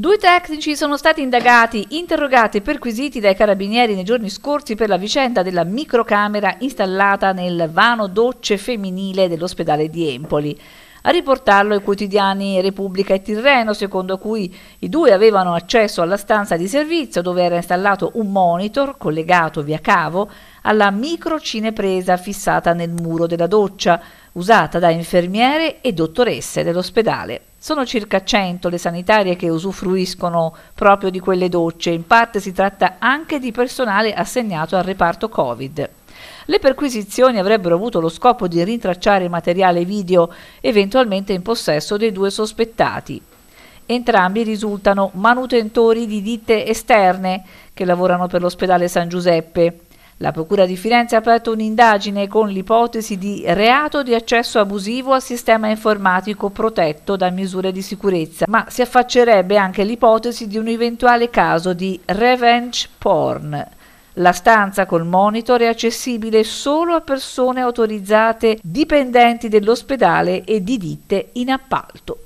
Due tecnici sono stati indagati, interrogati e perquisiti dai carabinieri nei giorni scorsi per la vicenda della microcamera installata nel vano docce femminile dell'ospedale di Empoli a riportarlo ai quotidiani Repubblica e Tirreno, secondo cui i due avevano accesso alla stanza di servizio dove era installato un monitor collegato via cavo alla microcinepresa fissata nel muro della doccia, usata da infermiere e dottoresse dell'ospedale. Sono circa 100 le sanitarie che usufruiscono proprio di quelle docce, in parte si tratta anche di personale assegnato al reparto Covid. Le perquisizioni avrebbero avuto lo scopo di rintracciare il materiale video eventualmente in possesso dei due sospettati. Entrambi risultano manutentori di ditte esterne che lavorano per l'ospedale San Giuseppe. La Procura di Firenze ha aperto un'indagine con l'ipotesi di reato di accesso abusivo al sistema informatico protetto da misure di sicurezza, ma si affaccerebbe anche l'ipotesi di un eventuale caso di revenge porn, la stanza col monitor è accessibile solo a persone autorizzate dipendenti dell'ospedale e di ditte in appalto.